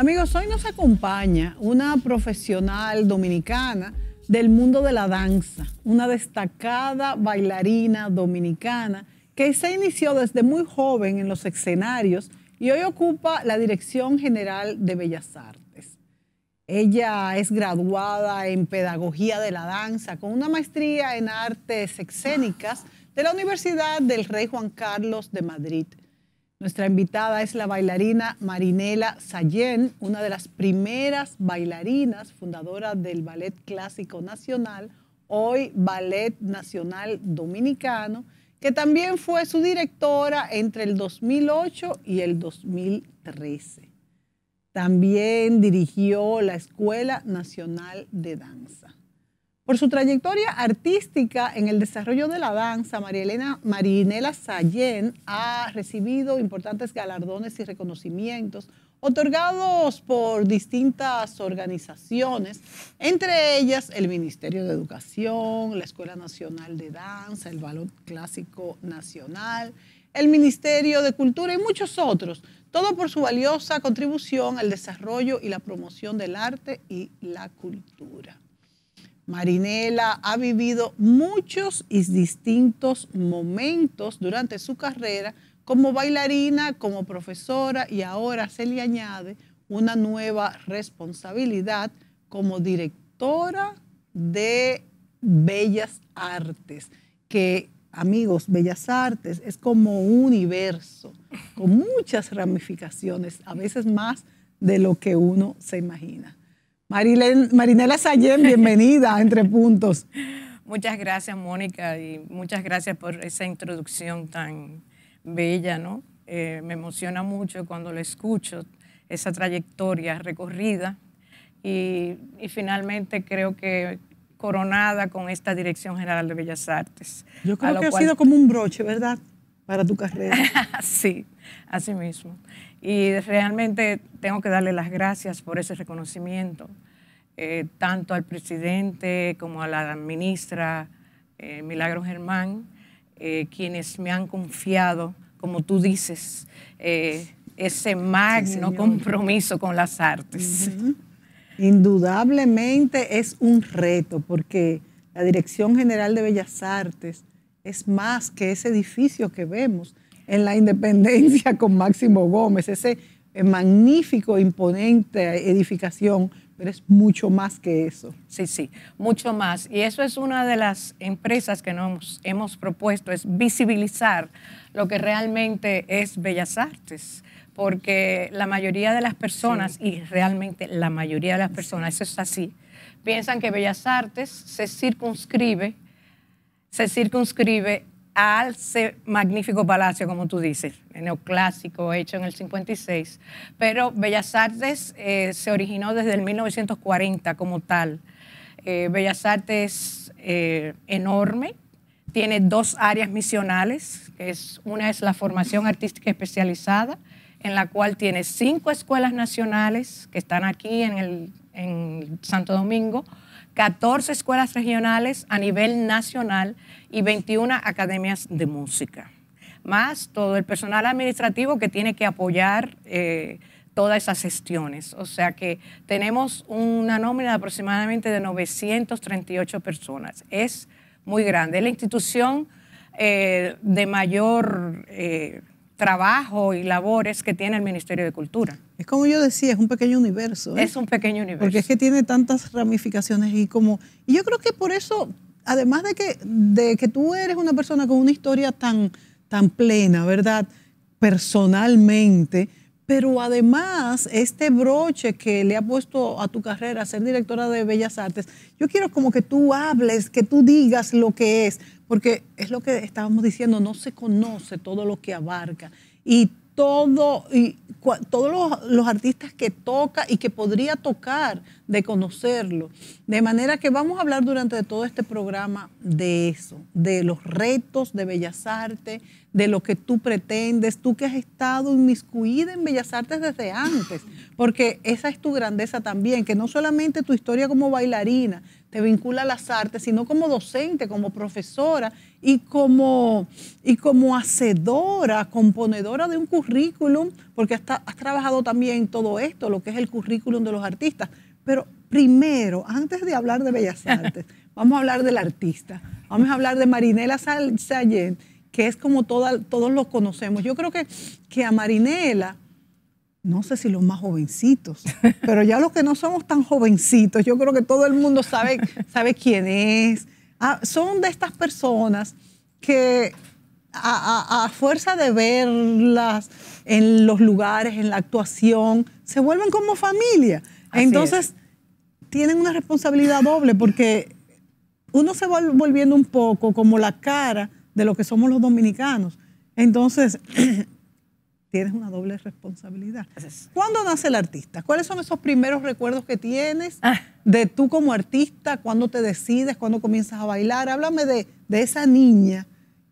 Amigos, hoy nos acompaña una profesional dominicana del mundo de la danza, una destacada bailarina dominicana que se inició desde muy joven en los escenarios y hoy ocupa la Dirección General de Bellas Artes. Ella es graduada en Pedagogía de la Danza con una maestría en Artes Escénicas de la Universidad del Rey Juan Carlos de Madrid. Nuestra invitada es la bailarina Marinela Sayen, una de las primeras bailarinas fundadora del Ballet Clásico Nacional, hoy Ballet Nacional Dominicano, que también fue su directora entre el 2008 y el 2013. También dirigió la Escuela Nacional de Danza. Por su trayectoria artística en el desarrollo de la danza, María Elena Marinela Sayén ha recibido importantes galardones y reconocimientos otorgados por distintas organizaciones, entre ellas el Ministerio de Educación, la Escuela Nacional de Danza, el Ballet Clásico Nacional, el Ministerio de Cultura y muchos otros, todo por su valiosa contribución al desarrollo y la promoción del arte y la cultura. Marinela ha vivido muchos y distintos momentos durante su carrera como bailarina, como profesora y ahora se le añade una nueva responsabilidad como directora de Bellas Artes, que amigos, Bellas Artes es como un universo con muchas ramificaciones, a veces más de lo que uno se imagina. Marinela Sayem, bienvenida Entre Puntos. Muchas gracias, Mónica, y muchas gracias por esa introducción tan bella, ¿no? Eh, me emociona mucho cuando lo escucho, esa trayectoria recorrida, y, finalmente creo que coronada con esta Dirección General de Bellas Artes. Yo creo que ha sido como un broche, ¿verdad? Para tu carrera. sí, Así mismo. Y realmente tengo que darle las gracias por ese reconocimiento, eh, tanto al presidente como a la ministra eh, Milagro Germán, eh, quienes me han confiado, como tú dices, ese máximo compromiso con las artes. Indudablemente es un reto porque la Dirección General de Bellas Artes es más que ese edificio que vemos en la independencia con Máximo Gómez, ese magnífico, imponente edificación, pero es mucho más que eso. Sí, sí, mucho más. Y eso es una de las empresas que nos hemos propuesto, es visibilizar lo que realmente es Bellas Artes porque la mayoría de las personas, y realmente la mayoría de las personas, eso es así, piensan que Bellas Artes se circunscribe, se circunscribe alce magnífico palacio, como tú dices, neoclásico, hecho en el 56. Pero Bellas Artes eh, se originó desde el 1940 como tal. Eh, Bellas Artes eh, enorme, tiene dos áreas misionales, que es, una es la formación artística especializada, en la cual tiene cinco escuelas nacionales que están aquí en, en Santo Domingo, 14 escuelas regionales a nivel nacional y 21 academias de música. Más todo el personal administrativo que tiene que apoyar eh, todas esas gestiones. O sea que tenemos una nómina de aproximadamente de 938 personas. Es muy grande. Es la institución eh, de mayor... Eh, trabajo y labores que tiene el Ministerio de Cultura. Es como yo decía, es un pequeño universo. ¿eh? Es un pequeño universo. Porque es que tiene tantas ramificaciones y como... Y yo creo que por eso, además de que, de que tú eres una persona con una historia tan, tan plena, ¿verdad? Personalmente, pero además este broche que le ha puesto a tu carrera ser directora de Bellas Artes, yo quiero como que tú hables, que tú digas lo que es, porque es lo que estábamos diciendo, no se conoce todo lo que abarca y todo y todos los, los, artistas que toca y que podría tocar de conocerlo. De manera que vamos a hablar durante todo este programa de eso, de los retos de Bellas Artes, de lo que tú pretendes, tú que has estado inmiscuida en Bellas Artes desde antes, porque esa es tu grandeza también, que no solamente tu historia como bailarina, te vincula a las artes, sino como docente, como profesora y como, y como hacedora, componedora de un currículum, porque has trabajado también en todo esto, lo que es el currículum de los artistas. Pero primero, antes de hablar de Bellas Artes, vamos a hablar del artista, vamos a hablar de Marinela Sallén, que es como todos lo conocemos. Yo creo que, que a Marinela no sé si los más jovencitos, pero ya los que no somos tan jovencitos, yo creo que todo el mundo sabe, sabe quién es. Ah, son de estas personas que a, fuerza de verlas en los lugares, en la actuación, se vuelven como familia. Entonces, tienen una responsabilidad doble porque uno se va volviendo un poco como la cara de lo que somos los dominicanos. Entonces, tienes una doble responsabilidad. ¿Cuándo nace el artista? ¿Cuáles son esos primeros recuerdos que tienes ah. de tú como artista? ¿Cuándo te decides? ¿Cuándo comienzas a bailar? Háblame de, esa niña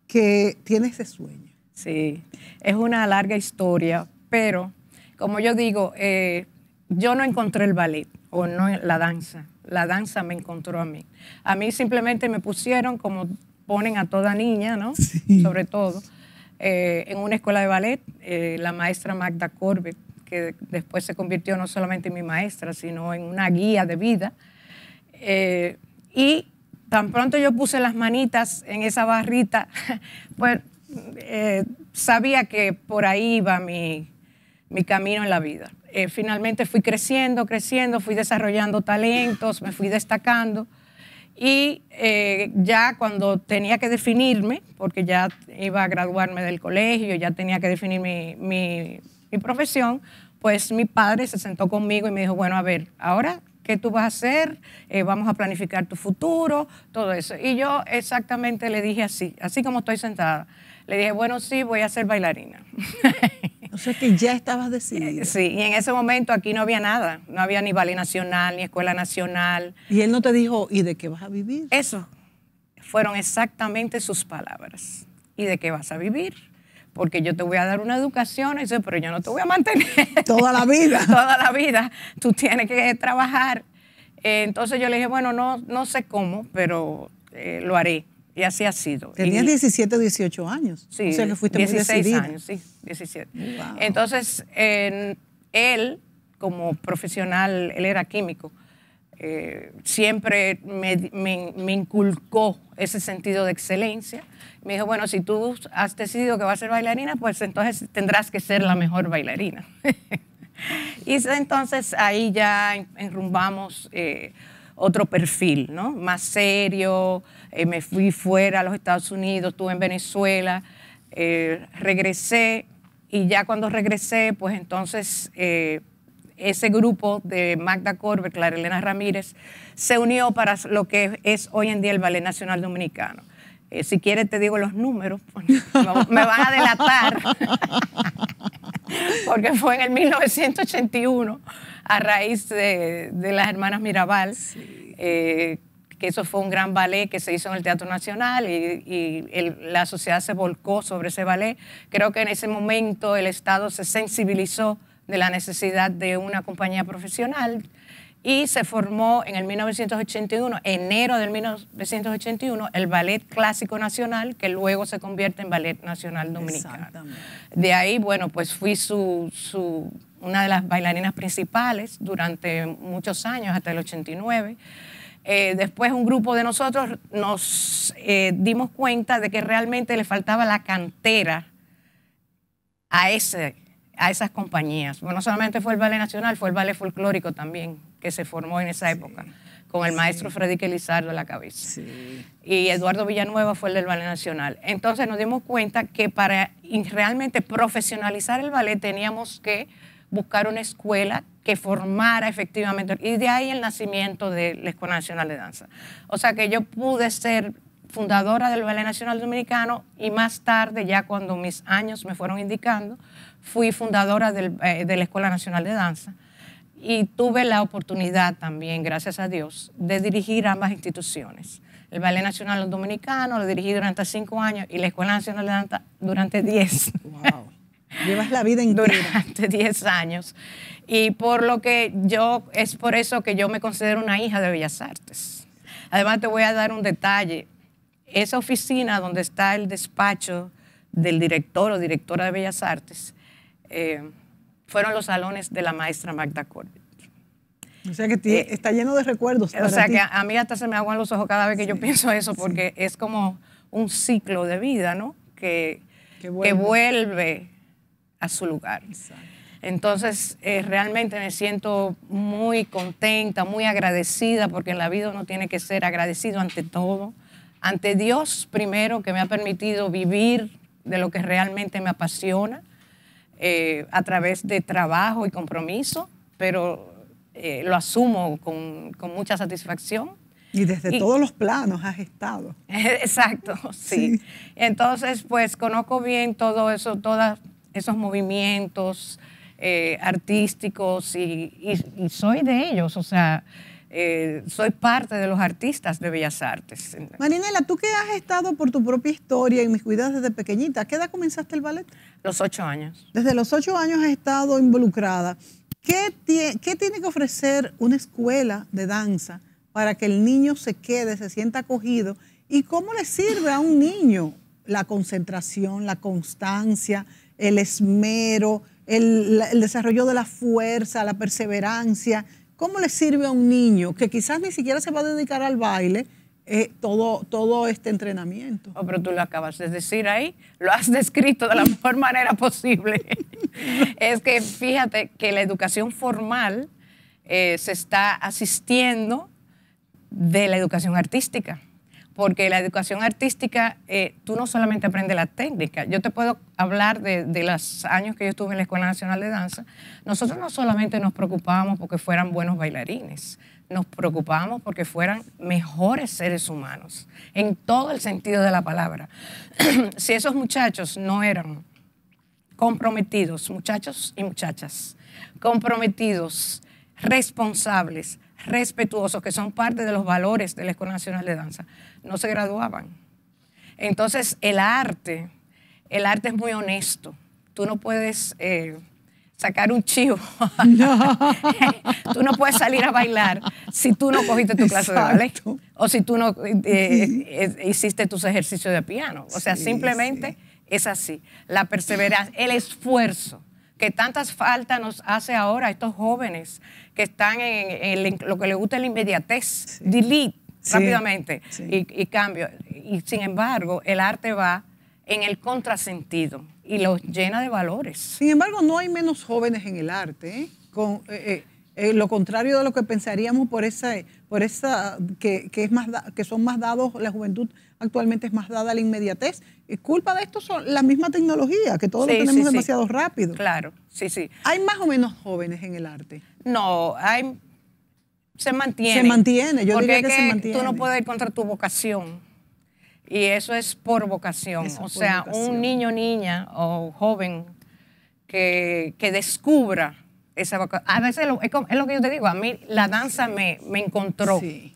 que tiene ese sueño. Sí, es una larga historia, pero como yo digo, eh, yo no encontré el ballet o no la danza. La danza me encontró a mí. A mí simplemente me pusieron como ponen a toda niña, ¿no? Sobre todo eh, en una escuela de ballet, eh, la maestra Magda Corbett, que después se convirtió no solamente en mi maestra, sino en una guía de vida. Eh, y tan pronto yo puse las manitas en esa barrita, pues sabía que por ahí iba mi, mi camino en la vida. finalmente fui creciendo, creciendo, fui desarrollando talentos, me fui destacando y eh, ya cuando tenía que definirme, porque ya iba a graduarme del colegio, ya tenía que definir mi, profesión, pues mi padre se sentó conmigo y me dijo, bueno, a ver, ahora qué tú vas a hacer, eh, vamos a planificar tu futuro, todo eso. Y yo exactamente le dije así, así como estoy sentada, le dije, bueno, sí, voy a ser bailarina. O sea que ya estabas decidida. Sí, y en ese momento aquí no había nada. No había ni Vale Nacional, ni Escuela Nacional. Y él no te dijo, ¿y de qué vas a vivir? Eso. Fueron exactamente sus palabras. ¿Y de qué vas a vivir? Porque yo te voy a dar una educación, eso, pero yo no te voy a mantener. Toda la vida. Toda la vida. Tú tienes que trabajar. Eh, entonces yo le dije, bueno, no, no sé cómo, pero eh, lo haré. Y así ha sido. Tenías 17 o 18 años. Sí, o fuiste 16 años, sí, 17. Entonces, él, como profesional, él era químico, eh, siempre me, inculcó ese sentido de excelencia. Me dijo, bueno, si tú has decidido que vas a ser bailarina, pues entonces tendrás que ser la mejor bailarina. y entonces ahí ya enrumbamos... Eh, otro perfil, ¿no? Más serio, eh, me fui fuera a los Estados Unidos, estuve en Venezuela, eh, regresé y ya cuando regresé, pues entonces eh, ese grupo de Magda Corbe, Clara Elena Ramírez, se unió para lo que es hoy en día el Ballet Nacional Dominicano. si quieres te digo los números, pues, me van a delatar. porque fue en el 1981, a raíz de, las hermanas Mirabal, eh, que eso fue un gran ballet que se hizo en el Teatro Nacional y, la sociedad se volcó sobre ese ballet. Creo que en ese momento el Estado se sensibilizó de la necesidad de una compañía profesional y se formó en el 1981, enero del 1981, el Ballet Clásico Nacional, que luego se convierte en Ballet Nacional Dominicano. De ahí, bueno, pues fui su, su, una de las bailarinas principales durante muchos años, hasta el 89. Eh, después un grupo de nosotros nos eh, dimos cuenta de que realmente le faltaba la cantera a ese a esas compañías. Bueno, no solamente fue el Ballet Nacional, fue el Ballet Folclórico también, que se formó en esa época, con el maestro Freddy Quelizardo a la cabeza. Y Eduardo Villanueva fue el del Ballet Nacional. Entonces nos dimos cuenta que para realmente profesionalizar el ballet teníamos que buscar una escuela que formara efectivamente. Y de ahí el nacimiento de la Escuela Nacional de Danza. O sea que yo pude ser fundadora del Ballet Nacional Dominicano y más tarde, ya cuando mis años me fueron indicando, fui fundadora eh, de la Escuela Nacional de Danza y tuve la oportunidad también, gracias a Dios, de dirigir ambas instituciones. El Ballet Nacional Dominicano lo dirigí durante cinco años y la Escuela Nacional durante diez. Wow. Llevas la vida entera. Durante diez años. Y por lo que yo, es por eso que yo me considero una hija de Bellas Artes. Además, te voy a dar un detalle. Esa oficina donde está el despacho del director o directora de Bellas Artes, eh, fueron los salones de la maestra Magda Corbett. O sea que eh, está lleno de recuerdos. o sea que a, mí hasta se me aguan los ojos cada vez que yo pienso eso, porque es como un ciclo de vida, ¿no? Que, que, vuelve. a su lugar. Entonces, eh, realmente me siento muy contenta, muy agradecida, porque en la vida uno tiene que ser agradecido ante todo, ante Dios primero, que me ha permitido vivir de lo que realmente me apasiona, eh, a través de trabajo y compromiso, pero eh, lo asumo con, mucha satisfacción. Y desde todos los planos has estado. Exacto, sí. Entonces, pues conozco bien todo eso, todos esos movimientos eh, artísticos y soy de ellos, o sea, eh, soy parte de los artistas de Bellas Artes. Marinela, tú que has estado por tu propia historia y mis cuidados desde pequeñita, qué edad comenzaste el ballet? Los ocho años. Desde los ocho años has estado involucrada. ¿Qué, tiene que ofrecer una escuela de danza para que el niño se quede, se sienta acogido? ¿Y cómo le sirve a un niño la concentración, la constancia, el esmero, el desarrollo de la fuerza, la perseverancia? ¿Cómo le sirve a un niño que quizás ni siquiera se va a dedicar al baile eh, todo, todo este entrenamiento? Oh, pero tú lo acabas de decir ahí, lo has descrito de la mejor manera posible. es que fíjate que la educación formal eh, se está asistiendo de la educación artística porque la educación artística, eh, tú no solamente aprendes la técnica, yo te puedo hablar de, de, los años que yo estuve en la Escuela Nacional de Danza, nosotros no solamente nos preocupábamos porque fueran buenos bailarines, nos preocupábamos porque fueran mejores seres humanos, en todo el sentido de la palabra. si esos muchachos no eran comprometidos, muchachos y muchachas, comprometidos, responsables, respetuosos, que son parte de los valores de la Escuela Nacional de Danza, no se graduaban. Entonces, el arte, el arte es muy honesto. Tú no puedes eh, sacar un chivo. tú no puedes salir a bailar si tú no cogiste tu clase de ballet o si tú no eh, eh, hiciste tus ejercicios de piano. O sea, simplemente es así. La perseverancia, el esfuerzo que tantas faltas nos hace ahora a estos jóvenes que están en, lo que les gusta la inmediatez. Delete rápidamente Y, cambio. Y sin embargo, el arte va en el contrasentido y lo llena de valores. Sin embargo, no hay menos jóvenes en el arte. ¿eh? Con, eh, eh, lo contrario de lo que pensaríamos por esa, por esa que, que es más que son más dados, la juventud actualmente es más dada a la inmediatez. Y culpa de esto son la misma tecnología, que todos lo tenemos demasiado rápido. Claro, sí, sí. ¿Hay más o menos jóvenes en el arte? No, hay se mantiene. Se mantiene, yo diría que, se mantiene. Tú no puedes ir contra tu vocación. Y eso es por vocación. o sea, un niño, niña o joven que, descubra esa vocación. A veces es, lo que yo te digo, a mí la danza me, me, encontró. sí.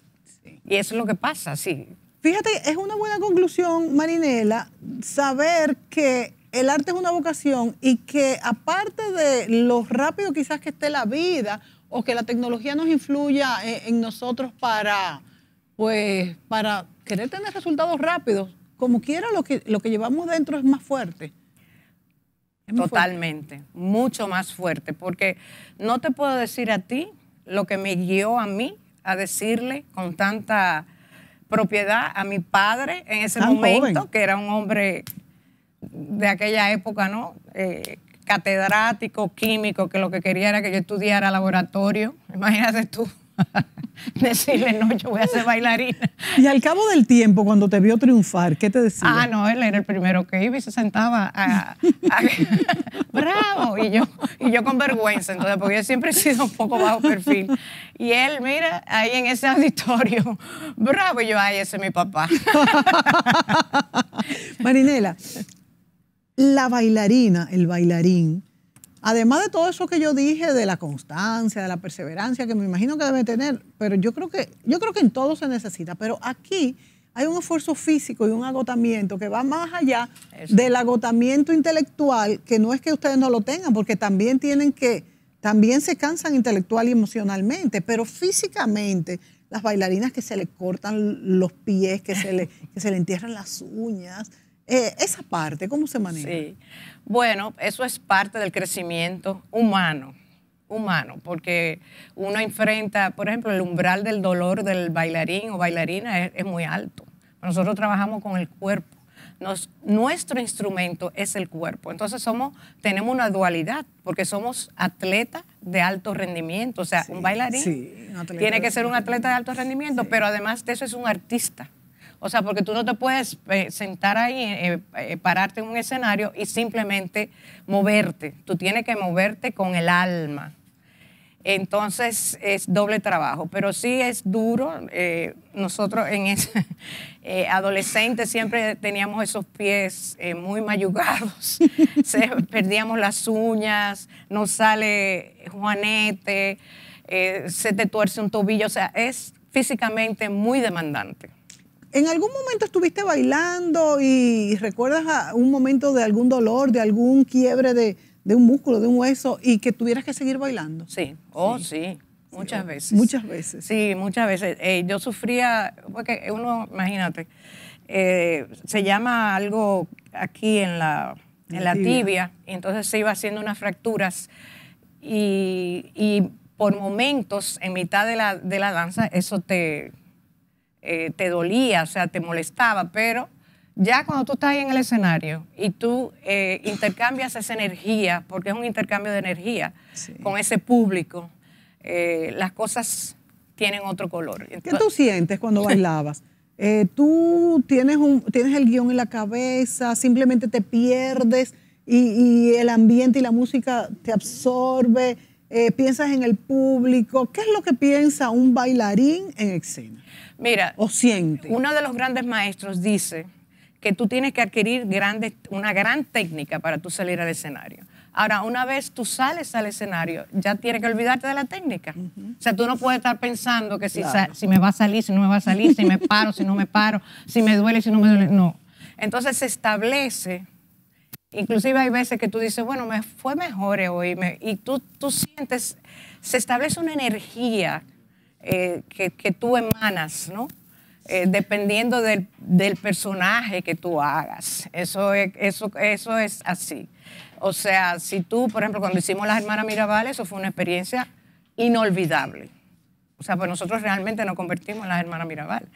Y eso es lo que pasa, sí. Fíjate, es una buena conclusión, Marinela, saber que el arte es una vocación y que aparte de lo rápido quizás que esté la vida o que la tecnología nos influya en, nosotros para, pues, para querer tener resultados rápidos. Como quiera, lo que, lo que llevamos dentro es más fuerte. Totalmente, mucho más fuerte, porque no te puedo decir a ti lo que me guió a mí a decirle con tanta propiedad a mi padre en ese momento, que era un hombre de aquella época, ¿no? Eh, catedrático químico que lo que quería era que yo estudiara laboratorio. Imagínate tú decirle, no, yo voy a ser bailarina. Y al cabo del tiempo, cuando te vio triunfar, ¿qué te decía? Ah, no, él era el primero que iba y se sentaba bravo, y yo, y yo con vergüenza, entonces, porque yo siempre he sido un poco bajo perfil. Y él, mira, ahí en ese auditorio, bravo, yo, ay, ese es mi papá. Marinela, la bailarina, el bailarín, además de todo eso que yo dije, de la constancia, de la perseverancia, que me imagino que debe tener, pero yo creo que, yo creo que en todo se necesita, pero aquí hay un esfuerzo físico y un agotamiento que va más allá del agotamiento intelectual, que no es que ustedes no lo tengan, porque también tienen que, también se cansan intelectual y emocionalmente, pero físicamente las bailarinas que se le cortan los pies, que se le, que se le entierran las uñas, eh, esa parte, ¿cómo se maneja? Sí. Bueno, eso es parte del crecimiento humano, humano, porque uno enfrenta, por ejemplo, el umbral del dolor del bailarín o bailarina es, muy alto. Nosotros trabajamos con el cuerpo. nuestro instrumento es el cuerpo. Entonces somos, tenemos una dualidad, porque somos atletas de alto rendimiento. O sea, un bailarín tiene que ser un atleta de alto rendimiento, pero además de eso es un artista. O sea, porque tú no te puedes eh, sentar ahí, eh, eh, pararte en un escenario y simplemente moverte. Tú tienes que moverte con el alma. Entonces es doble trabajo, pero sí es duro. nosotros en ese adolescente siempre teníamos esos pies muy mayugados, Se, perdíamos las uñas, nos sale juanete. se te tuerce un tobillo, o sea, es físicamente muy demandante. ¿En algún momento estuviste bailando y recuerdas un momento de algún dolor, de algún quiebre de, un músculo, de un hueso y que tuvieras que seguir bailando? Sí, oh sí, muchas veces. Muchas veces. Sí, muchas veces. Eh, yo sufría, porque uno, imagínate, eh, se llama algo aquí en la, tibia. y entonces se iba haciendo unas fracturas y, y por momentos, en mitad de la, de la danza, eso te eh, te dolía, o sea, te molestaba, pero ya cuando tú estás ahí en el escenario y tú eh, intercambias esa energía, porque es un intercambio de energía con ese público, eh, las cosas tienen otro color. ¿Qué tú sientes cuando bailabas? ¿Tú tienes, un, tienes el guión en la cabeza, simplemente te pierdes y, y el ambiente y la música te absorbe? ¿Piensas en el público? ¿Qué es lo que piensa un bailarín en escena? Mira, o Uno de los grandes maestros dice que tú tienes que adquirir una gran técnica para tú salir al escenario. Ahora, una vez tú sales al escenario, ya tienes que olvidarte de la técnica. O sea, tú no puedes estar pensando que si, si me va a salir, si no me va a salir, si me paro, si no me paro, si me duele, si no me duele. No. Entonces se establece, inclusive hay veces que tú dices, bueno, me fue mejor hoy, y tú, tú sientes, se establece una energía eh, que, que, tú emanas, ¿no? Eh, dependiendo del, personaje que tú hagas. Eso es, eso, eso es así. O sea, si tú, por ejemplo, cuando hicimos Las Hermanas Mirabal, eso fue una experiencia inolvidable. O sea, pues nosotros realmente nos convertimos en Las Hermanas Mirabal.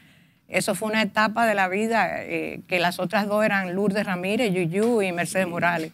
Eso fue una etapa de la vida eh, que las otras dos eran Lourdes Ramírez, Yuyu y Mercedes Morales.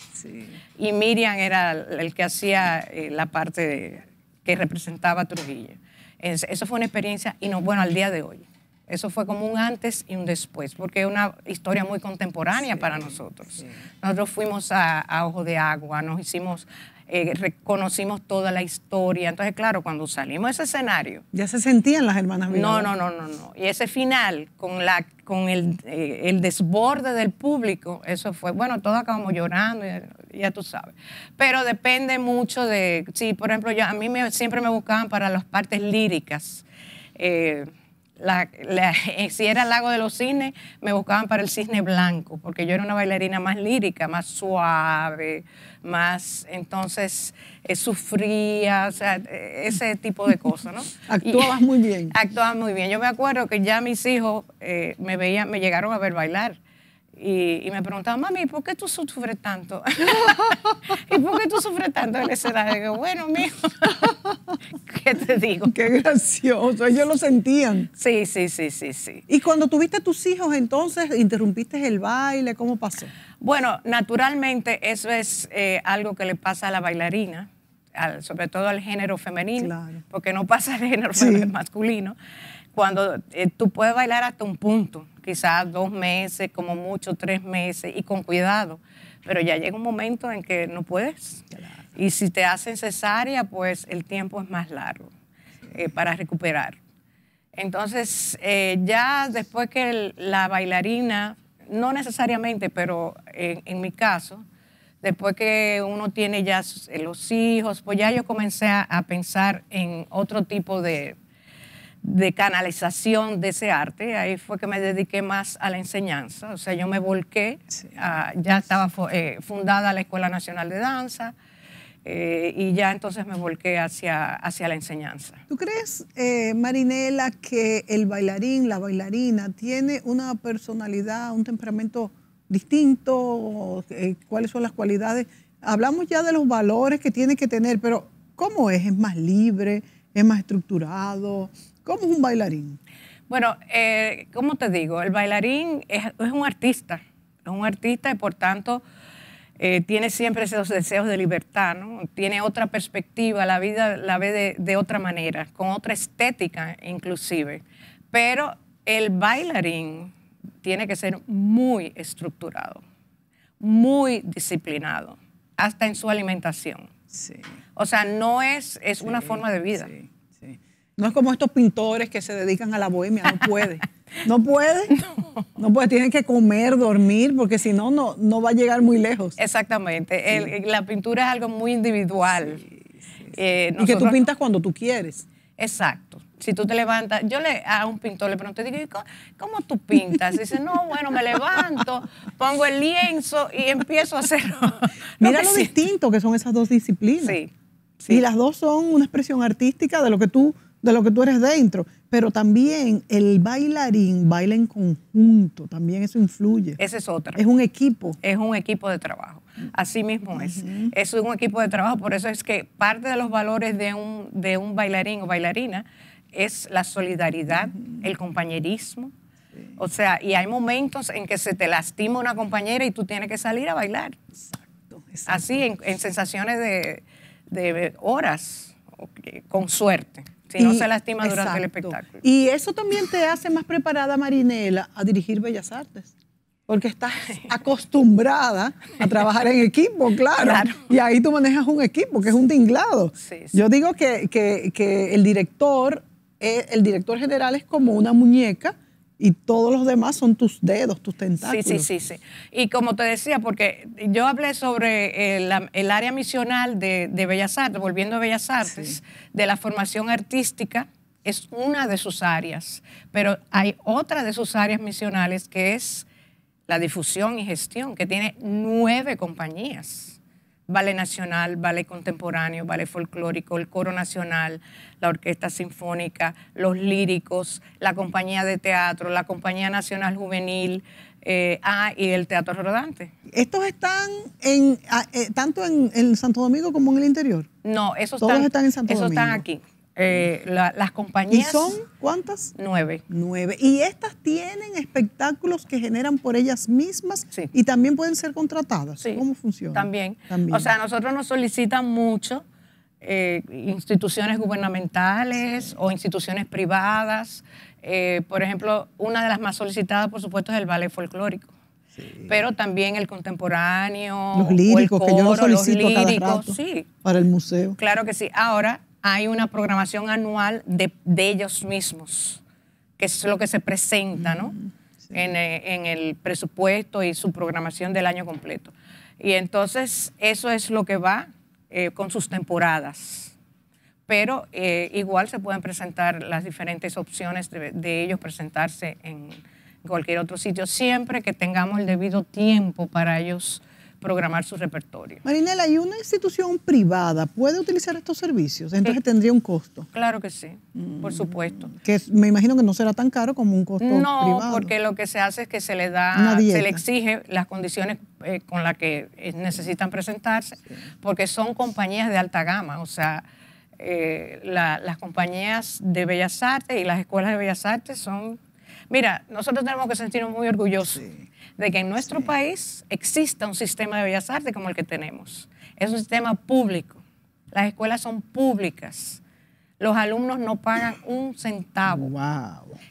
Y Miriam era el que hacía la parte que representaba a Trujillo eso fue una experiencia, y no, bueno, al día de hoy. Eso fue como un antes y un después, porque es una historia muy contemporánea para nosotros. Nosotros fuimos a, Ojo de Agua, nos hicimos eh, reconocimos toda la historia. Entonces, claro, cuando salimos de ese escenario... Ya se sentían las hermanas No, no, no, no, no. Y ese final, con, la, con el, eh, desborde del público, eso fue, bueno, todos acabamos llorando, ya, tú sabes. Pero depende mucho de, sí, por ejemplo, yo, a mí me, siempre me buscaban para las partes líricas. Eh, la, si era el lago de los cisnes, me buscaban para el cisne blanco, porque yo era una bailarina más lírica, más suave, más, entonces eh, sufría, o sea, eh, ese tipo de cosas, ¿no? Actuabas muy bien. Actuabas muy bien. Yo me acuerdo que ya mis hijos eh, me veían, me llegaron a ver bailar y, me preguntaba, mami, ¿por qué tú sufres tanto? ¿Y por qué tú sufres tanto esa edad? Y digo, bueno, mijo, ¿qué te digo? Qué gracioso, ellos lo sentían. Sí, sí, sí, sí, sí. ¿Y cuando tuviste tus hijos entonces, interrumpiste el baile? ¿Cómo pasó? Bueno, naturalmente eso es eh, algo que le pasa a la bailarina, sobre todo al género femenino, porque no pasa al género masculino, cuando eh, tú puedes bailar hasta un punto quizás dos meses, como mucho tres meses, y con cuidado. Pero ya llega un momento en que no puedes. Y si te hacen cesárea, pues el tiempo es más largo eh, para recuperar. Entonces, eh, ya después que la bailarina, no necesariamente, pero en, mi caso, después que uno tiene ya los hijos, pues ya yo comencé a pensar en otro tipo de, de canalización de ese arte. Ahí fue que me dediqué más a la enseñanza. O sea, yo me volqué. ya estaba eh, fundada la Escuela Nacional de Danza eh, y ya entonces me volqué hacia, hacia la enseñanza. ¿Tú crees, eh, Marinela, que el bailarín, la bailarina, tiene una personalidad, un temperamento distinto? ¿Cuáles son las cualidades? Hablamos ya de los valores que tiene que tener, pero ¿cómo es? ¿Es más libre? ¿Es más estructurado? ¿Cómo es un bailarín? Bueno, eh, ¿cómo te digo? El bailarín es, un artista, es un artista y por tanto eh, tiene siempre esos deseos de libertad, ¿no? Tiene otra perspectiva, la vida la ve de, otra manera, con otra estética inclusive. Pero el bailarín tiene que ser muy estructurado, muy disciplinado, hasta en su alimentación. Sí. O sea, no es, es una forma de vida. No es como estos pintores que se dedican a la bohemia, no puede. No puede. No. puede, tienen que comer, dormir, porque si no, no, va a llegar muy lejos. Exactamente. la pintura es algo muy individual. Eh, y que tú pintas cuando tú quieres. Exacto. Si tú te levantas, yo le a un pintor le pregunto, ¿cómo, tú pintas? Y dice, no, bueno, me levanto, pongo el lienzo y empiezo a hacer... Mira lo, distinto que son esas dos disciplinas. Sí, Y las dos son una expresión artística de lo que tú de lo que tú eres dentro. Pero también el bailarín baila en conjunto, también eso influye. Esa es otra. Es un equipo. Es un equipo de trabajo. Así mismo es. Es un equipo de trabajo, por eso es que parte de los valores de un, bailarín o bailarina es la solidaridad, el compañerismo. O sea, y hay momentos en que se te lastima una compañera y tú tienes que salir a bailar. Exacto. Así, en, sensaciones de, horas, con suerte. Si y, no se lastima durante el espectáculo. Y eso también te hace más preparada, Marinela, a dirigir Bellas Artes. Porque estás acostumbrada a trabajar en equipo, claro. Y ahí tú manejas un equipo, que es un tinglado. Yo digo que, que, que el director eh, el director general es como una muñeca y todos los demás son tus dedos, tus tentáculos. Sí, sí, sí, sí. Y como te decía, porque yo hablé sobre eh, el, área misional de, Bellas Artes, volviendo a Bellas Artes, de la formación artística, es una de sus áreas, pero hay otra de sus áreas misionales que es la difusión y gestión, que tiene nueve compañías ballet nacional, ballet contemporáneo, ballet folclórico, el coro nacional, la orquesta sinfónica, los líricos, la compañía de teatro, la compañía nacional juvenil eh, ah, y el teatro rodante. ¿Estos están en, ah, eh, tanto en, Santo Domingo como en el interior? No, esos, están, en están aquí. Eh, las compañías. ¿Y son cuántas? Nueve. Nueve. Y estas tienen espectáculos que generan por ellas mismas y también pueden ser contratadas. ¿Cómo funciona? También. O sea, nosotros nos solicitan mucho eh, instituciones gubernamentales o instituciones privadas. Eh, por ejemplo, una de las más solicitadas, por supuesto, es el ballet folclórico. pero también el contemporáneo. Los líricos, que yo solicito los líricos, sí. para el museo. Claro que sí. Ahora, hay una programación anual de, ellos mismos, que es lo que se presenta mm, eh, en, el presupuesto y su programación del año completo. Y entonces eso es lo que va eh, con sus temporadas. Pero eh, igual se pueden presentar las diferentes opciones de, de ellos presentarse en cualquier otro sitio, siempre que tengamos el debido tiempo para ellos programar su repertorio. Marinela, ¿y una institución privada puede utilizar estos servicios? Entonces tendría un costo. Claro que sí, mm. por supuesto. Que me imagino que no será tan caro como un costo no, privado. No, porque lo que se hace es que se le da, se le exige las condiciones eh, con las que eh, necesitan presentarse, porque son compañías de alta gama, o sea, eh, las compañías de bellas artes y las escuelas de bellas artes son Mira, nosotros tenemos que sentirnos muy orgullosos de que en nuestro país exista un sistema de bellas artes como el que tenemos. Es un sistema público. Las escuelas son públicas. Los alumnos no pagan un centavo.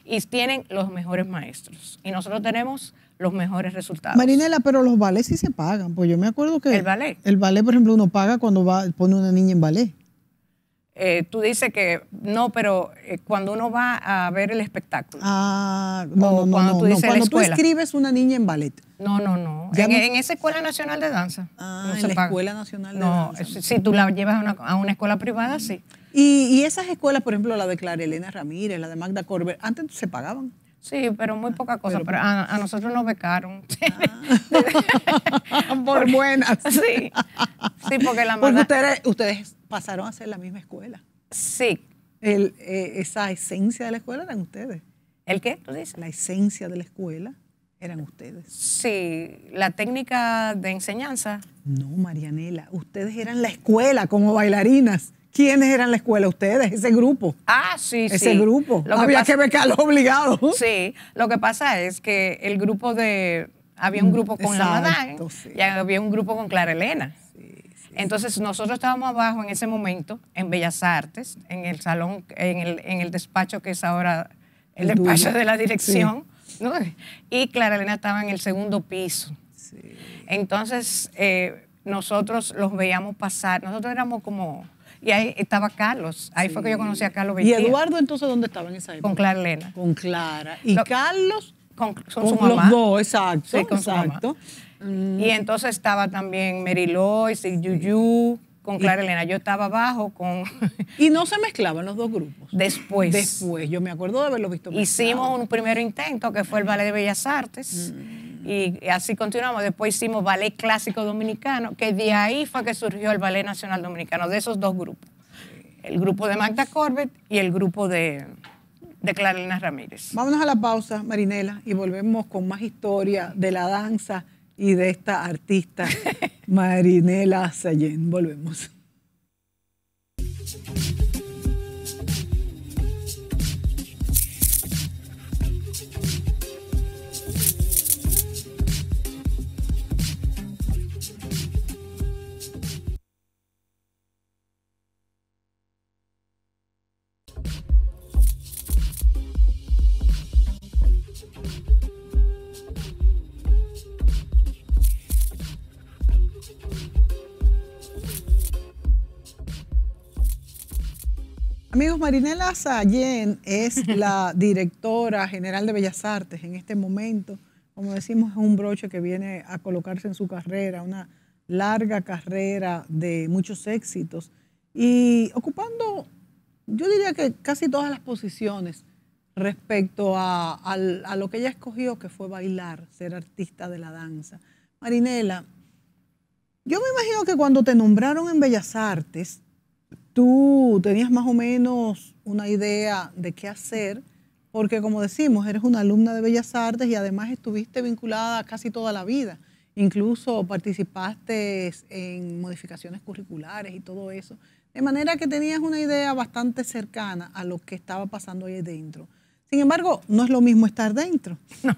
Y tienen los mejores maestros. Y nosotros tenemos los mejores resultados. Marinela, pero los ballets sí se pagan. Pues yo me acuerdo que. El ballet. El ballet, por ejemplo, uno paga cuando va, pone una niña en ballet. Eh, tú dices que no, pero eh, cuando uno va a ver el espectáculo. Ah, no, cuando tú dices tú escribes una niña en ballet. No, no, no. En, esa Escuela Nacional de Danza. Ah, en la Escuela Nacional de Danza. No, si tú la llevas a una, escuela privada, sí. Y, esas escuelas, por ejemplo, la de Clara Elena Ramírez, la de Magda Corber, antes se pagaban. Sí, pero muy poca cosa. Pero, a, nosotros nos becaron. Ah. por buenas. Sí, sí porque la porque ustedes, ustedes pasaron a ser la misma escuela. Sí. Eh, esa esencia de la escuela eran ustedes. ¿El qué? ¿Tú La esencia de la escuela eran ustedes. Sí, la técnica de enseñanza. No, Marianela, ustedes eran la escuela como bailarinas. ¿Quiénes eran la escuela? Ustedes, ese grupo. Ah, sí, ese sí. Ese grupo. Había que, pasa... que obligado. Sí, lo que pasa es que el grupo de. Había un grupo con la madre. y había un grupo con Clara Elena. Entonces nosotros estábamos abajo en ese momento, en Bellas Artes, en el salón, en el, despacho que es ahora el, despacho de la dirección, y Clara Elena estaba en el segundo piso. Entonces eh, nosotros los veíamos pasar, nosotros éramos como... Y ahí estaba Carlos, ahí fue que yo conocí a Carlos ¿Y Eduardo entonces dónde estaba en esa época? Con Clara Elena. Con Clara. ¿Y Carlos? Con, su mamá. Los dos, exacto. exacto. Mm. Y entonces estaba también Mary Lois y Yuyu con Clara Elena. Yo estaba abajo con... y no se mezclaban los dos grupos. Después. Después, yo me acuerdo de haberlo visto. Hicimos un primer intento que fue el Ballet de Bellas Artes. Mm. Y así continuamos. Después hicimos ballet clásico dominicano, que de ahí fue que surgió el Ballet Nacional Dominicano, de esos dos grupos. El grupo de Magda Corbett y el grupo de, de Elena Ramírez. Vámonos a la pausa, Marinela, y volvemos con más historia de la danza y de esta artista Marinela Sayen. Volvemos. Amigos, Marinela Sallén es la directora general de Bellas Artes en este momento. Como decimos, es un broche que viene a colocarse en su carrera, una larga carrera de muchos éxitos y ocupando, yo diría que casi todas las posiciones respecto a, a lo que ella escogió, que fue bailar, ser artista de la danza. Marinela, yo me imagino que cuando te nombraron en Bellas Artes, tú tenías más o menos una idea de qué hacer, porque como decimos, eres una alumna de Bellas Artes y además estuviste vinculada casi toda la vida. Incluso participaste en modificaciones curriculares y todo eso. De manera que tenías una idea bastante cercana a lo que estaba pasando ahí dentro. Sin embargo, no es lo mismo estar dentro. No.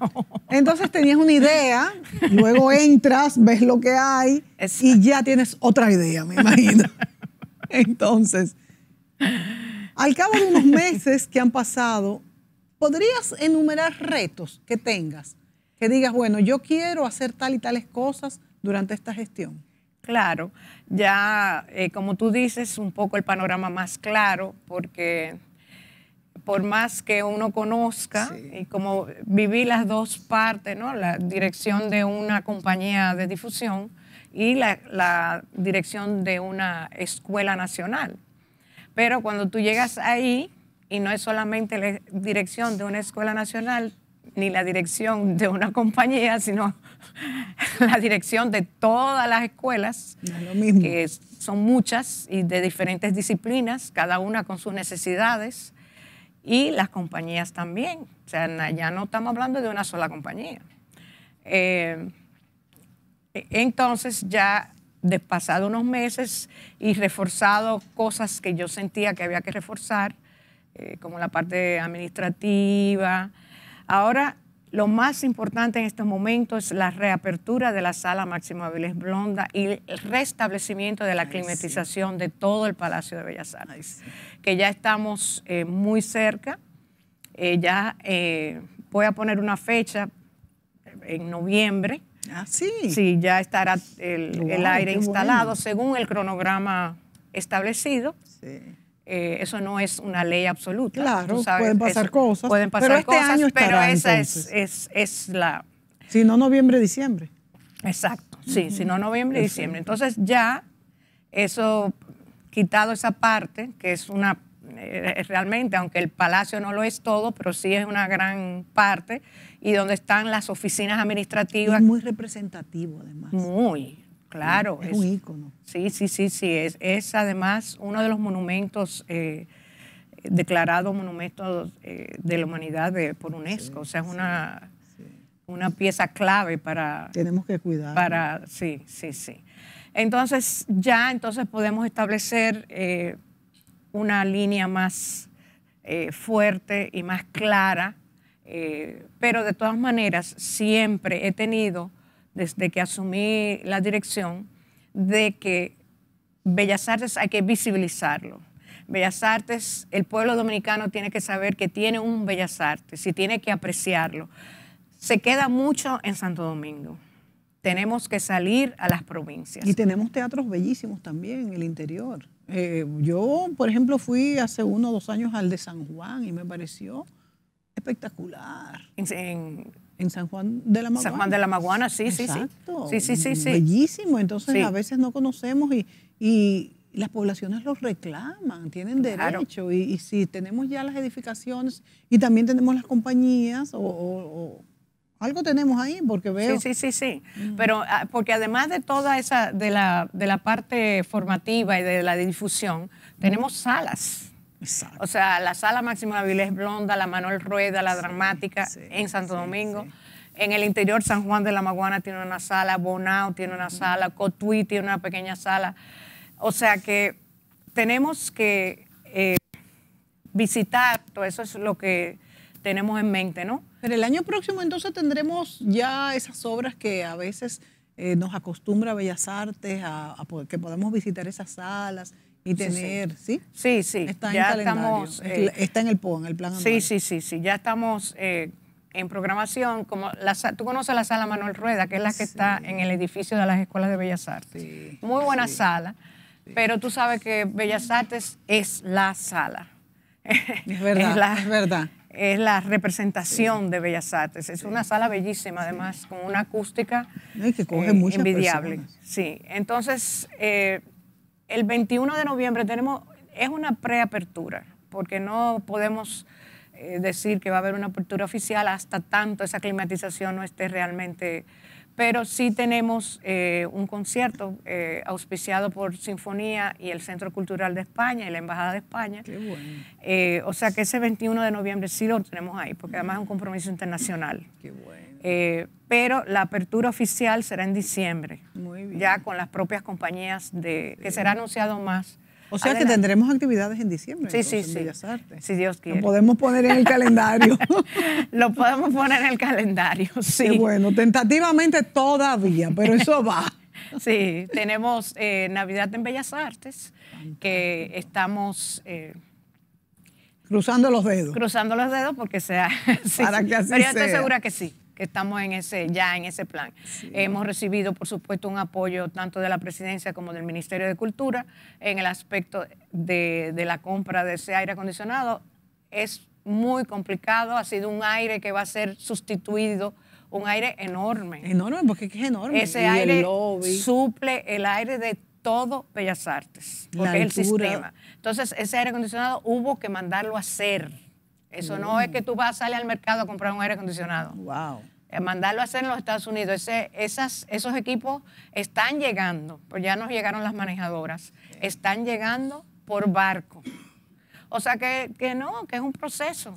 Entonces tenías una idea, luego entras, ves lo que hay y ya tienes otra idea, me imagino. Entonces, al cabo de unos meses que han pasado, ¿podrías enumerar retos que tengas? Que digas, bueno, yo quiero hacer tal y tales cosas durante esta gestión. Claro, ya eh, como tú dices, un poco el panorama más claro, porque por más que uno conozca, y como viví las dos partes, ¿no? la dirección de una compañía de difusión, y la, dirección de una escuela nacional. Pero cuando tú llegas ahí, y no es solamente la dirección de una escuela nacional, ni la dirección de una compañía, sino la dirección de todas las escuelas, que son muchas y de diferentes disciplinas, cada una con sus necesidades, y las compañías también. O sea, ya no estamos hablando de una sola compañía. Eh, entonces ya despasado unos meses y reforzado cosas que yo sentía que había que reforzar, eh, como la parte administrativa. Ahora, lo más importante en estos momentos es la reapertura de la sala Máximo Vélez Blonda y el restablecimiento de la climatización de todo el Palacio de Bellas Artes, que ya estamos eh, muy cerca. Eh, ya voy a poner una fecha en noviembre, Ah, sí. ya estará el, aire instalado según el cronograma establecido. Eh, eso no es una ley absoluta. Claro, pueden pasar cosas. Pueden pasar pero este cosas, año estará, pero esa es, la... Si no, noviembre, diciembre. Exacto, sí, si no, noviembre, diciembre. Entonces ya eso, quitado esa parte, que es una eh, realmente, aunque el palacio no lo es todo, pero sí es una gran parte, y donde están las oficinas administrativas. Es muy representativo, además. Muy, claro. Es, un ícono. Sí, sí, sí, sí. Es, es además uno de los monumentos eh, declarados monumentos eh, de la humanidad por UNESCO. o sea, es una, una pieza clave para... Tenemos que cuidar. Para, sí, sí, sí. Entonces, ya entonces podemos establecer eh, una línea más fuerte y más clara eh, pero de todas maneras, siempre he tenido, desde que asumí la dirección, de que Bellas Artes hay que visibilizarlo. Bellas Artes, el pueblo dominicano tiene que saber que tiene un Bellas Artes y tiene que apreciarlo. Se queda mucho en Santo Domingo. Tenemos que salir a las provincias. Y tenemos teatros bellísimos también en el interior. Eh, yo, por ejemplo, fui hace uno o dos años al de San Juan y me pareció espectacular. En, San Juan de la Maguana. San Juan de la Maguana, sí, sí, sí. Sí, sí, sí. Bellísimo. Entonces a veces no conocemos y, las poblaciones los reclaman, tienen derecho. Y, si tenemos ya las edificaciones y también tenemos las compañías o, algo tenemos ahí porque veo. Sí, sí, sí, sí. Mm. Pero ah, porque además de toda esa, de la, de la parte formativa y de la difusión, tenemos salas o sea, la sala Máxima Vilés Blonda, la Manuel Rueda, la Dramática en Santo Domingo. En el interior, San Juan de la Maguana tiene una sala, Bonao tiene una sala, Cotuí tiene una pequeña sala. O sea que tenemos que eh, visitar, todo eso es lo que tenemos en mente, ¿no? Pero el año próximo entonces tendremos ya esas obras que a veces eh, nos acostumbra Bellas Artes, a, que podamos visitar esas salas y tener, ¿sí? Sí, sí. ya Estamos, está eh, en el PON, el plan Sí, sí, sí, sí. Ya estamos en programación. Como la, tú conoces la sala Manuel Rueda, que es la que está en el edificio de las Escuelas de Bellas Artes. Muy buena sala, pero tú sabes que Bellas Artes es la sala. Es verdad, es, la, verdad es la representación de Bellas Artes. Es una sala bellísima, además, con una acústica que coge eh, envidiable. Sí, entonces eh, el 21 de noviembre tenemos, es una preapertura, porque no podemos eh, decir que va a haber una apertura oficial hasta tanto esa climatización no esté realmente pero sí tenemos eh, un concierto eh, auspiciado por Sinfonía y el Centro Cultural de España y la Embajada de España. Qué bueno. o sea que ese 21 de noviembre sí lo tenemos ahí, porque además es un compromiso internacional. Qué bueno. Eh, pero la apertura oficial será en diciembre, Muy ya con las propias compañías de, que será anunciado más. O sea que tendremos actividades en diciembre. Sí, sí, sí. Si Dios quiere. Lo podemos poner en el calendario. Lo podemos poner en el calendario, sí. bueno, tentativamente todavía, pero eso va. sí, tenemos eh, Navidad en Bellas Artes, que estamos... Eh, cruzando los dedos. Cruzando los dedos porque sea... que así pero yo estoy segura que sí que estamos en ese, ya en ese plan. Hemos recibido, por supuesto, un apoyo tanto de la presidencia como del Ministerio de Cultura en el aspecto de, la compra de ese aire acondicionado. Es muy complicado, ha sido un aire que va a ser sustituido un aire enorme. Enorme, porque es enorme. Ese aire suple el aire de todo Bellas Artes, porque es el sistema. Entonces, ese aire acondicionado hubo que mandarlo a hacer. Eso no es mm. que tú vas a salir al mercado a comprar un aire acondicionado. Wow. Eh, mandarlo a hacer en los Estados Unidos. Ese, esas, esos equipos están llegando, pues ya nos llegaron las manejadoras, están llegando por barco. O sea que, no, que es un proceso.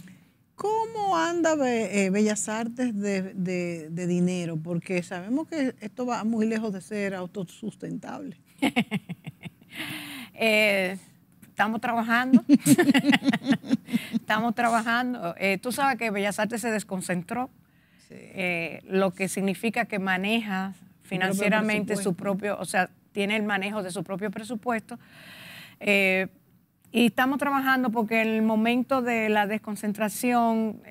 ¿Cómo anda eh, Bellas Artes de, dinero? Porque sabemos que esto va muy lejos de ser autosustentable. eh, estamos trabajando. estamos trabajando. Eh, tú sabes que Bellas Artes se desconcentró, eh, lo que significa que maneja financieramente su propio, o sea, tiene el manejo de su propio presupuesto. Eh, y estamos trabajando porque en el momento de la desconcentración,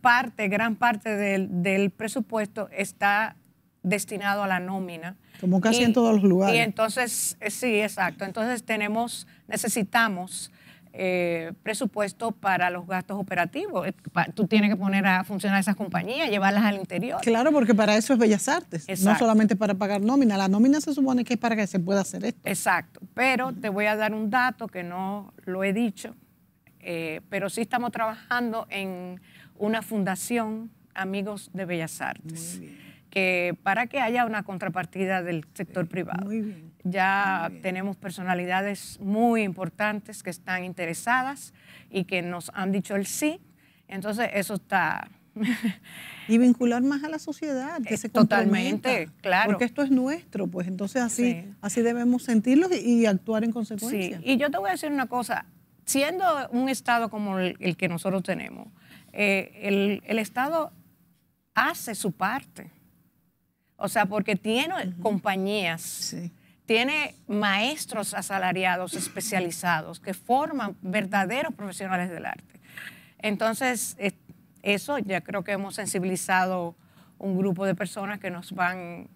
parte, gran parte del, del presupuesto está destinado a la nómina. Como casi en todos los lugares. Y entonces, eh, sí, exacto. Entonces tenemos, necesitamos eh, presupuesto para los gastos operativos. Eh, tú tienes que poner a funcionar esas compañías, llevarlas al interior. Claro, porque para eso es Bellas Artes, no solamente para pagar nómina. La nómina se supone que es para que se pueda hacer esto. Exacto, pero te voy a dar un dato que no lo he dicho, pero sí estamos trabajando en una fundación Amigos de Bellas Artes. Muy que para que haya una contrapartida del sector privado. ya tenemos personalidades muy importantes que están interesadas y que nos han dicho el sí. Entonces, eso está... y vincular más a la sociedad, que es, eh, Totalmente, claro. Porque esto es nuestro, pues entonces así, así debemos sentirlo y, actuar en consecuencia. Sí. Y yo te voy a decir una cosa, siendo un Estado como el, que nosotros tenemos, eh, el, el Estado hace su parte o sea, porque tiene compañías, tiene maestros asalariados especializados que forman verdaderos profesionales del arte. Entonces, eh, eso ya creo que hemos sensibilizado un grupo de personas que nos van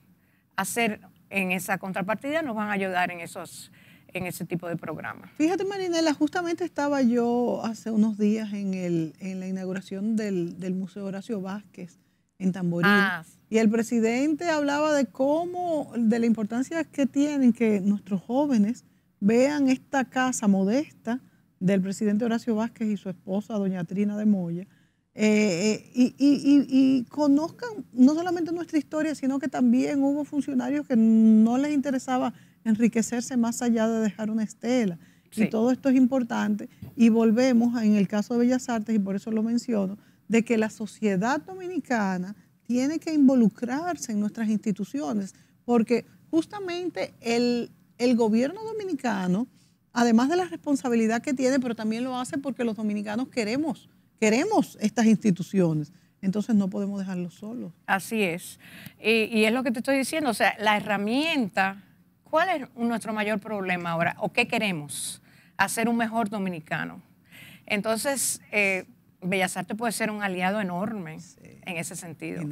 a hacer en esa contrapartida, nos van a ayudar en esos en ese tipo de programa. Fíjate, Marinela, justamente estaba yo hace unos días en, el, la inauguración del, Museo Horacio Vázquez en Tamboril. Ah, y el presidente hablaba de cómo, de la importancia que tienen que nuestros jóvenes vean esta casa modesta del presidente Horacio Vázquez y su esposa, doña Trina de Moya, eh, eh, y, conozcan no solamente nuestra historia, sino que también hubo funcionarios que no les interesaba enriquecerse más allá de dejar una estela. Y todo esto es importante. Y volvemos en el caso de Bellas Artes, y por eso lo menciono, de que la sociedad dominicana tiene que involucrarse en nuestras instituciones, porque justamente el, el gobierno dominicano, además de la responsabilidad que tiene, pero también lo hace porque los dominicanos queremos, queremos estas instituciones. Entonces no podemos dejarlos solos. Así es. Y, es lo que te estoy diciendo, o sea, la herramienta, ¿cuál es nuestro mayor problema ahora? ¿O qué queremos? Hacer un mejor dominicano. Entonces, eh, Bellas Artes puede ser un aliado enorme en ese sentido,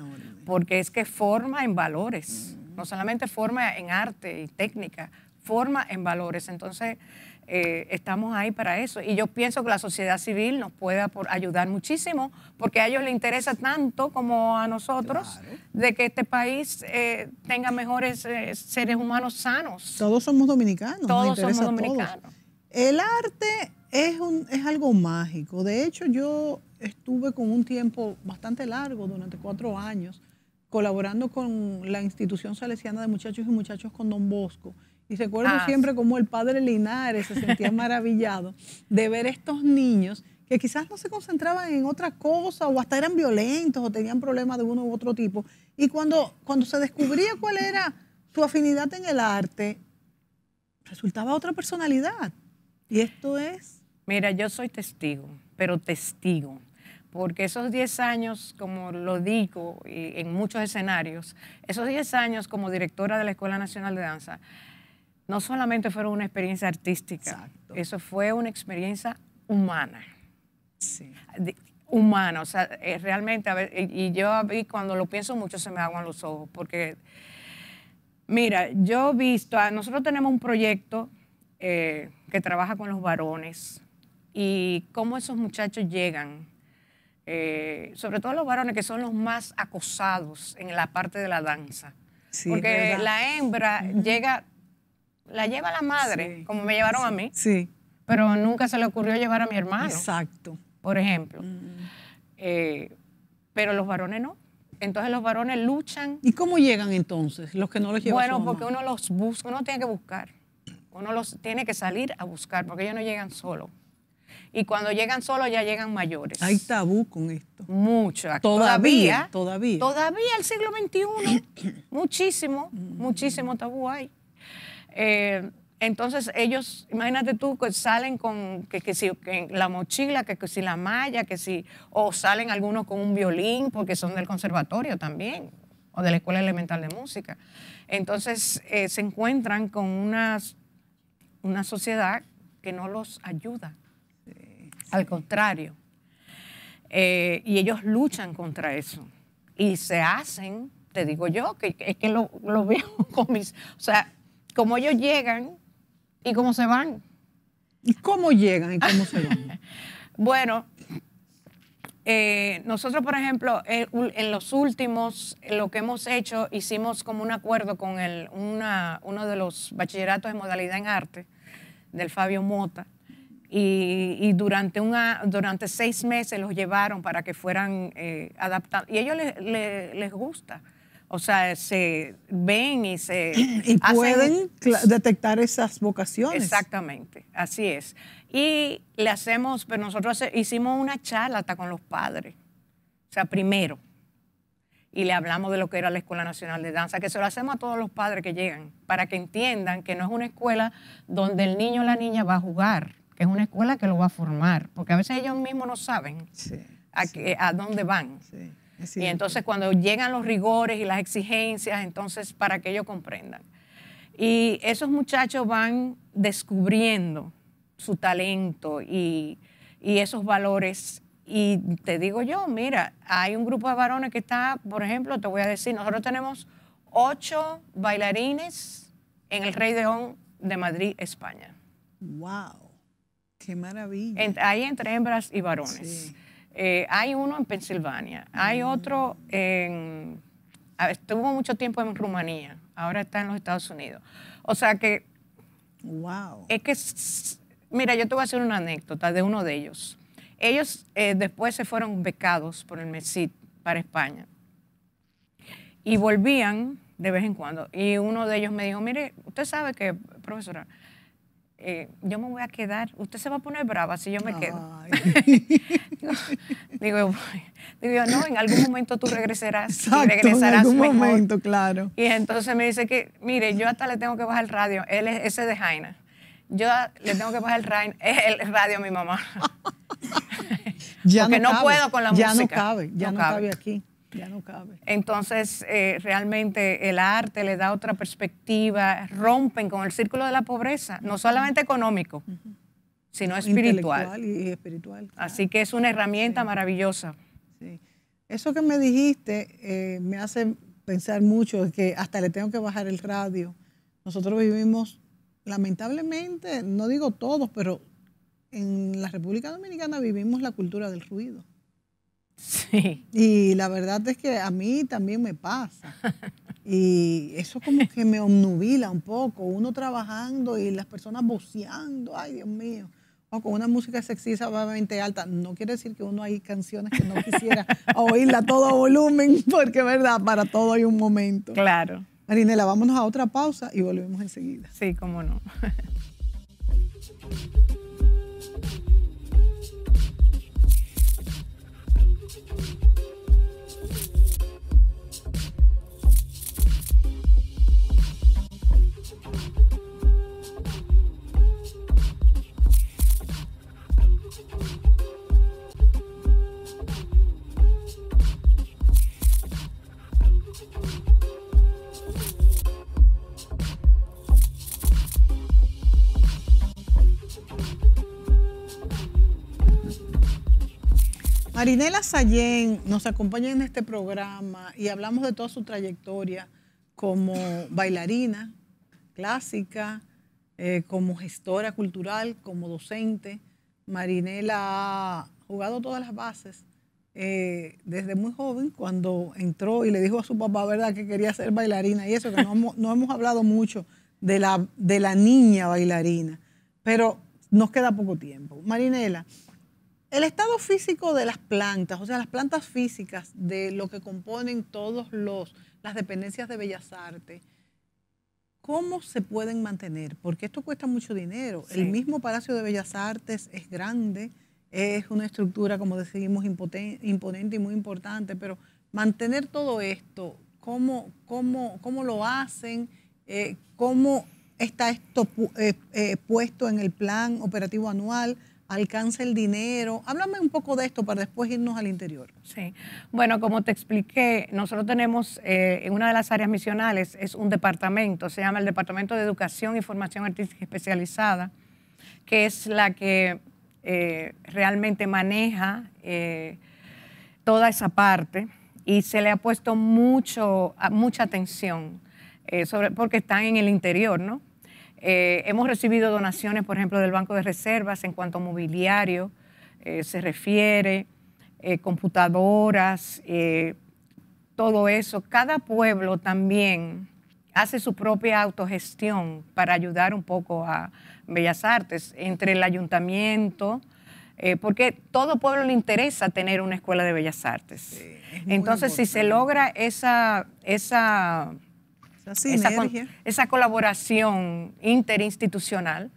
porque es que forma en valores, no solamente forma en arte y técnica, forma en valores. Entonces, eh, estamos ahí para eso. Y yo pienso que la sociedad civil nos puede ayudar muchísimo, porque a ellos les interesa tanto como a nosotros de que este país eh, tenga mejores eh, seres humanos sanos. Todos somos dominicanos. Todos somos dominicanos. El arte es, un, es algo mágico. De hecho, yo estuve con un tiempo bastante largo, durante cuatro años, colaborando con la institución salesiana de muchachos y muchachos con Don Bosco. Y recuerdo ah, siempre como el padre Linares se sentía maravillado de ver estos niños que quizás no se concentraban en otra cosa o hasta eran violentos o tenían problemas de uno u otro tipo. Y cuando, cuando se descubría cuál era su afinidad en el arte, resultaba otra personalidad. Y esto es Mira, yo soy testigo, pero testigo, porque esos 10 años, como lo digo en muchos escenarios, esos 10 años como directora de la Escuela Nacional de Danza, no solamente fueron una experiencia artística, eso fue una experiencia humana. humana, o sea, eh, realmente, y yo cuando lo pienso mucho se me aguan los ojos, porque, mira, yo he visto, ah, nosotros tenemos un proyecto eh, que trabaja con los varones, y cómo esos muchachos llegan, eh, sobre todo los varones que son los más acosados en la parte de la danza. Porque la hembra llega, la lleva la madre, como me llevaron a mí. Sí. Pero nunca se le ocurrió llevar a mi hermano. Exacto. Por ejemplo. Eh, pero los varones no. Entonces los varones luchan. ¿Y cómo llegan entonces los que no los llevan? Bueno, porque uno los busca, uno tiene que buscar. Uno los tiene que salir a buscar, porque ellos no llegan solos y cuando llegan solos ya llegan mayores. Hay tabú con esto. Mucho. Todavía, todavía. Todavía, el siglo XXI, muchísimo, muchísimo tabú hay. Eh, entonces ellos, imagínate tú, que salen con que, la mochila, que, si la malla, que si, o salen algunos con un violín porque son del conservatorio también, o de la Escuela Elemental de Música. Entonces eh, se encuentran con unas, una sociedad que no los ayuda. Al contrario. Eh, y ellos luchan contra eso. Y se hacen, te digo yo, que es que lo, veo con mis... O sea, como ellos llegan y cómo se van. ¿Y cómo llegan y cómo se van? bueno, eh, nosotros, por ejemplo, en los últimos, lo que hemos hecho, hicimos como un acuerdo con el, una, uno de los bachilleratos de modalidad en arte del Fabio Mota, y, durante, una, durante seis meses los llevaron para que fueran eh, adaptados. Y ellos les, les, gusta. O sea, se ven y se... pueden detectar esas vocaciones. Exactamente, así es. Y le hacemos, pero pues, nosotros hicimos una charla hasta con los padres. O sea, primero. Y le hablamos de lo que era la Escuela Nacional de Danza, que se lo hacemos a todos los padres que llegan, para que entiendan que no es una escuela donde el niño o la niña va a jugar que es una escuela que lo va a formar, porque a veces ellos mismos no saben a, dónde van. y entonces cuando llegan los rigores y las exigencias, entonces para que ellos comprendan. Y esos muchachos van descubriendo su talento y, esos valores. Y te digo yo, mira, hay un grupo de varones que está, por ejemplo, te voy a decir, nosotros tenemos ocho bailarines en el Rey León de Madrid, España. Wow. Qué maravilla. hay entre hembras y varones. Eh, hay uno en Pensilvania, hay mm. otro en... Estuvo mucho tiempo en Rumanía, ahora está en los Estados Unidos. O sea que... Wow. Es que, mira, yo te voy a hacer una anécdota de uno de ellos. Ellos eh, después se fueron becados por el MESIT para España y volvían de vez en cuando. Y uno de ellos me dijo, mire, usted sabe que, profesora, eh, yo me voy a quedar, usted se va a poner brava si yo me quedo. digo, digo, no, en algún momento tú regresarás regresarás en algún momento, claro. Y entonces me dice que, mire, yo hasta le tengo que bajar el radio, él es ese de Jaina. Yo le tengo que bajar el radio, a mi mamá. ya Porque no, puedo con la ya música. Ya no cabe, ya no, cabe aquí no cabe. Entonces, eh, realmente el arte le da otra perspectiva, rompen con el círculo de la pobreza, no solamente económico, sino espiritual. Y espiritual Así que es una herramienta maravillosa. Eso que me dijiste eh, me hace pensar mucho, que hasta le tengo que bajar el radio. Nosotros vivimos, lamentablemente, no digo todos, pero en la República Dominicana vivimos la cultura del ruido. Sí. Y la verdad es que a mí también me pasa. Y eso como que me obnubila un poco, uno trabajando y las personas boceando, ay Dios mío, o con una música sexista obviamente alta. No quiere decir que uno hay canciones que no quisiera oírla a todo volumen, porque verdad, para todo hay un momento. Claro. Marinela, vámonos a otra pausa y volvemos enseguida. Sí, cómo no. Marinela Sayén nos acompaña en este programa y hablamos de toda su trayectoria como bailarina clásica, eh, como gestora cultural, como docente. Marinela ha jugado todas las bases eh, desde muy joven, cuando entró y le dijo a su papá, ¿verdad?, que quería ser bailarina y eso, que no hemos, hablado mucho de la, de la niña bailarina, pero nos queda poco tiempo. Marinela, el estado físico de las plantas, o sea, las plantas físicas de lo que componen todos los las dependencias de Bellas Artes, ¿cómo se pueden mantener? Porque esto cuesta mucho dinero. El mismo Palacio de Bellas Artes es grande, es una estructura, como decimos, imponente y muy importante, pero mantener todo esto, ¿cómo, cómo, cómo lo hacen? Eh, ¿Cómo está esto eh, eh, puesto en el plan operativo anual? alcanza el dinero. Háblame un poco de esto para después irnos al interior. Sí, bueno, como te expliqué, nosotros tenemos eh, en una de las áreas misionales, es un departamento, se llama el Departamento de Educación y Formación Artística Especializada, que es la que eh, realmente maneja eh, toda esa parte y se le ha puesto mucho, mucha atención, sobre, porque están en el interior, ¿no? Eh, hemos recibido donaciones, por ejemplo, del Banco de Reservas en cuanto a mobiliario eh, se refiere, eh, computadoras, todo eso. Cada pueblo también hace su propia autogestión para ayudar un poco a Bellas Artes, entre el ayuntamiento, porque todo pueblo le interesa tener una escuela de bellas artes. Entonces, si se logra esa, esa esa, colaboración interinstitucional,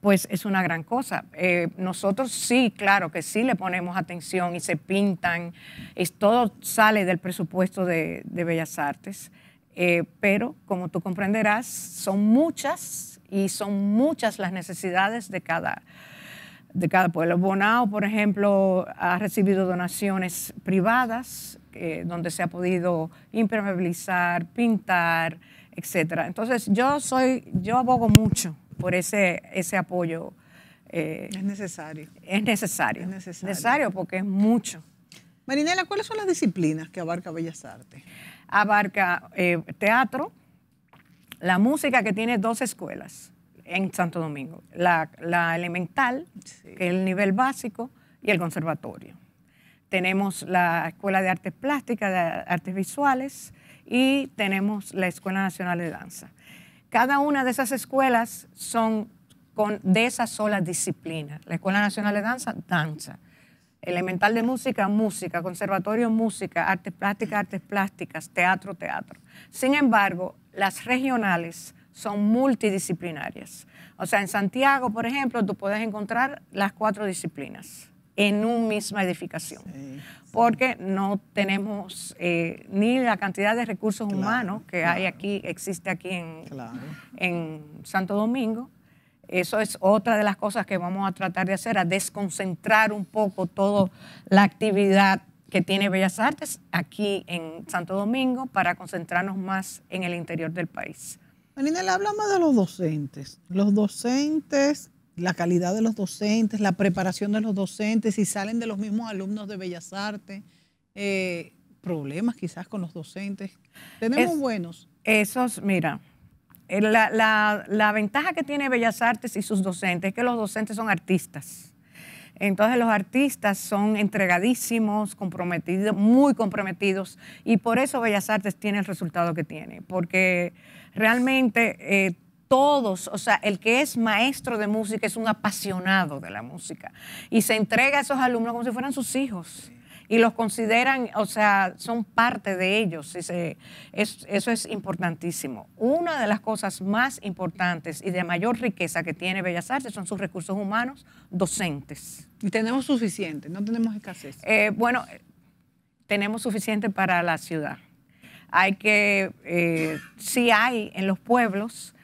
pues es una gran cosa. Eh, nosotros sí, claro que sí le ponemos atención y se pintan, es, todo sale del presupuesto de, Bellas Artes, eh, pero como tú comprenderás, son muchas y son muchas las necesidades de cada, de cada pueblo. Bonao, por ejemplo, ha recibido donaciones privadas eh, donde se ha podido impermeabilizar, pintar, etc. Entonces yo soy, yo abogo mucho por ese, apoyo. Eh, es necesario. Es necesario. Es necesario. porque es mucho. Marinela, ¿cuáles son las disciplinas que abarca Bellas Artes? Abarca eh, teatro, la música que tiene dos escuelas en Santo Domingo, la, elemental, que es el nivel básico, y el conservatorio tenemos la Escuela de Artes Plásticas, de Artes Visuales y tenemos la Escuela Nacional de Danza. Cada una de esas escuelas son de esa sola disciplina. La Escuela Nacional de Danza, danza. Elemental de música, música, conservatorio, música, artes plásticas, artes plásticas, teatro, teatro. Sin embargo, las regionales son multidisciplinarias. O sea, en Santiago, por ejemplo, tú puedes encontrar las cuatro disciplinas en una misma edificación. Porque no tenemos eh, ni la cantidad de recursos humanos que hay aquí, existe aquí en, en Santo Domingo. Eso es otra de las cosas que vamos a tratar de hacer, a desconcentrar un poco toda la actividad que tiene Bellas Artes aquí en Santo Domingo para concentrarnos más en el interior del país. Melina, le hablamos de los docentes. Los docentes la calidad de los docentes, la preparación de los docentes, si salen de los mismos alumnos de Bellas Artes, eh, problemas quizás con los docentes. Tenemos buenos. Esos, mira, eh, la, ventaja que tiene Bellas Artes y sus docentes es que los docentes son artistas. Entonces los artistas son entregadísimos, comprometidos, muy comprometidos, y por eso Bellas Artes tiene el resultado que tiene, porque realmente eh, todos, o sea, el que es maestro de música es un apasionado de la música y se entrega a esos alumnos como si fueran sus hijos y los consideran, o sea, son parte de ellos. eso es importantísimo. Una de las cosas más importantes y de mayor riqueza que tiene Bellas Artes son sus recursos humanos docentes. Y tenemos suficiente, no tenemos escasez. Eh, bueno, tenemos suficiente para la ciudad. Hay que, eh, sí hay en los pueblos,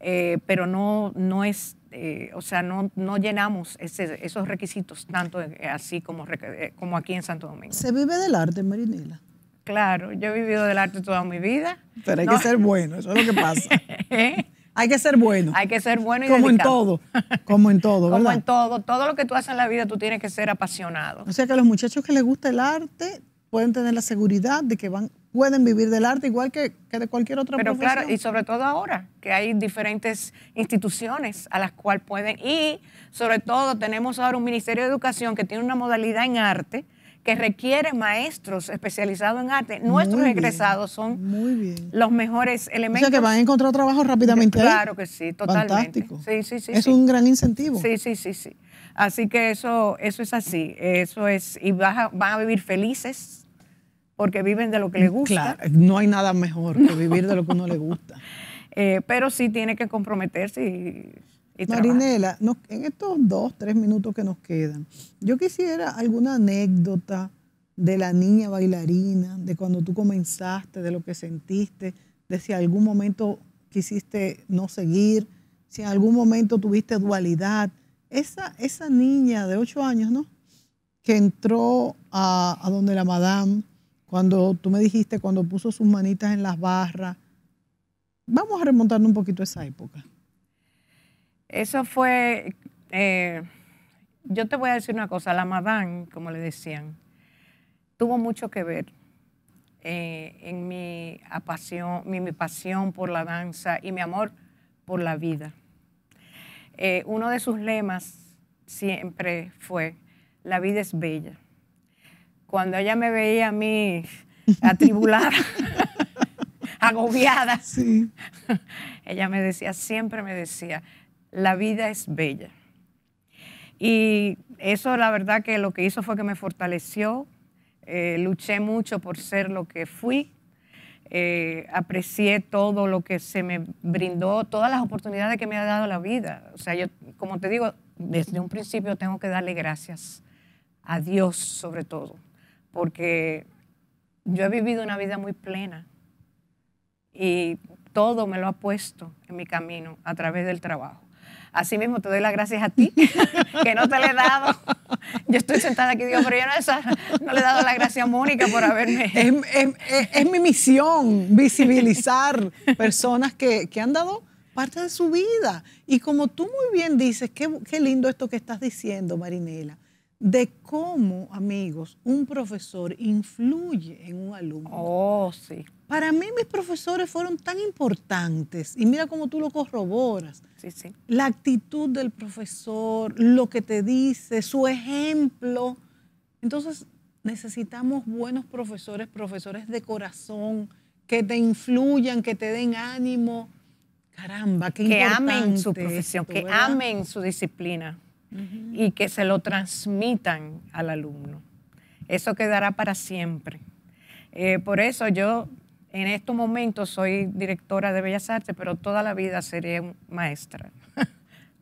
eh, pero no, no es, eh, o sea, no, no llenamos esos requisitos tanto eh, así como, como aquí en Santo Domingo. ¿Se vive del arte, Marinela? Claro, yo he vivido del arte toda mi vida. Pero hay que ser bueno, eso es lo que pasa. Hay que ser bueno. Hay que ser bueno y Como en todo. Como en todo, Como en todo. Todo lo que tú haces en la vida, tú tienes que ser apasionado. O sea que los muchachos que les gusta el arte pueden tener la seguridad de que van pueden vivir del arte igual que, de cualquier otra Pero claro, y sobre todo ahora, que hay diferentes instituciones a las cuales pueden, y sobre todo tenemos ahora un Ministerio de Educación que tiene una modalidad en arte, que requiere maestros especializados en arte. Nuestros egresados son muy bien. los mejores elementos. O sea que van a encontrar trabajo rápidamente. Claro que sí, totalmente. Sí, sí, sí. Es un gran incentivo. Sí, sí, sí, sí. Así que eso, eso es así. Eso es, y van a vivir felices porque viven de lo que mm, les gusta. Claro, eh, no hay nada mejor que vivir de lo que uno le gusta. Eh, pero sí tiene que comprometerse y, Marinela, en estos dos, tres minutos que nos quedan, yo quisiera alguna anécdota de la niña bailarina, de cuando tú comenzaste, de lo que sentiste, de si algún momento quisiste no seguir, si en algún momento tuviste dualidad. Esa, esa niña de ocho años, ¿no? Que entró a, a donde la madame cuando tú me dijiste, cuando puso sus manitas en las barras. Vamos a remontarnos un poquito a esa época. Eso fue, eh, yo te voy a decir una cosa, la madame, como le decían, tuvo mucho que ver eh, en mi pasión, mi, pasión por la danza y mi amor por la vida. Eh, uno de sus lemas siempre fue, la vida es bella cuando ella me veía a mí atribulada, agobiada, ella me decía, siempre me decía, la vida es bella. Y eso la verdad que lo que hizo fue que me fortaleció, eh, luché mucho por ser lo que fui, eh, aprecié todo lo que se me brindó, todas las oportunidades que me ha dado la vida. O sea, yo, como te digo, desde un principio tengo que darle gracias a Dios sobre todo, porque yo he vivido una vida muy plena y todo me lo ha puesto en mi camino a través del trabajo. Así mismo te doy las gracias a ti, que no te le he dado. Yo estoy sentada aquí y digo, pero yo no, le he dado las gracias a Mónica por haberme... Es, es, mi misión visibilizar personas que, que, han dado parte de su vida. Y como tú muy bien dices, qué, qué lindo esto que estás diciendo, Marinela de cómo, amigos, un profesor influye en un alumno. Oh, sí. Para mí mis profesores fueron tan importantes y mira cómo tú lo corroboras. Sí, sí. La actitud del profesor, lo que te dice, su ejemplo. Entonces necesitamos buenos profesores, profesores de corazón, que te influyan, que te den ánimo. Caramba, que amen su profesión, que amen su disciplina y que se lo transmitan al alumno. Eso quedará para siempre. Eh, por eso yo en estos momentos soy directora de Bellas Artes, pero toda la vida seré maestra.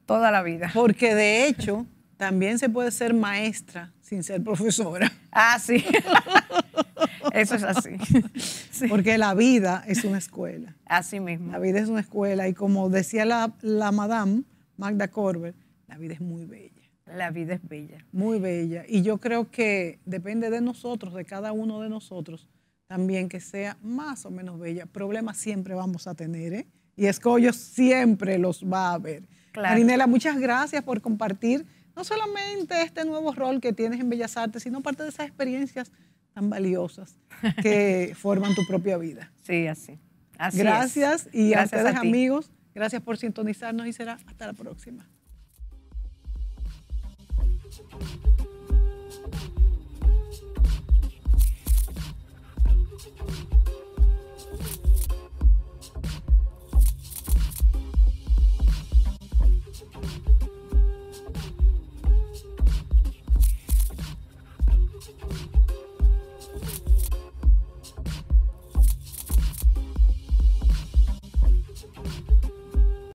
toda la vida. Porque de hecho, también se puede ser maestra sin ser profesora. Ah, sí. Eso es así. Porque la vida es una escuela. Así mismo. La vida es una escuela. Y como decía la, la madame Magda Corber, la vida es muy bella. La vida es bella. Muy bella. Y yo creo que depende de nosotros, de cada uno de nosotros, también que sea más o menos bella. Problemas siempre vamos a tener, ¿eh? Y escollos siempre los va a haber. Claro. muchas gracias por compartir no solamente este nuevo rol que tienes en Bellas Artes, sino parte de esas experiencias tan valiosas que forman tu propia vida. Sí, así. así gracias y a ustedes amigos, gracias por sintonizarnos y será hasta la próxima. Thank you.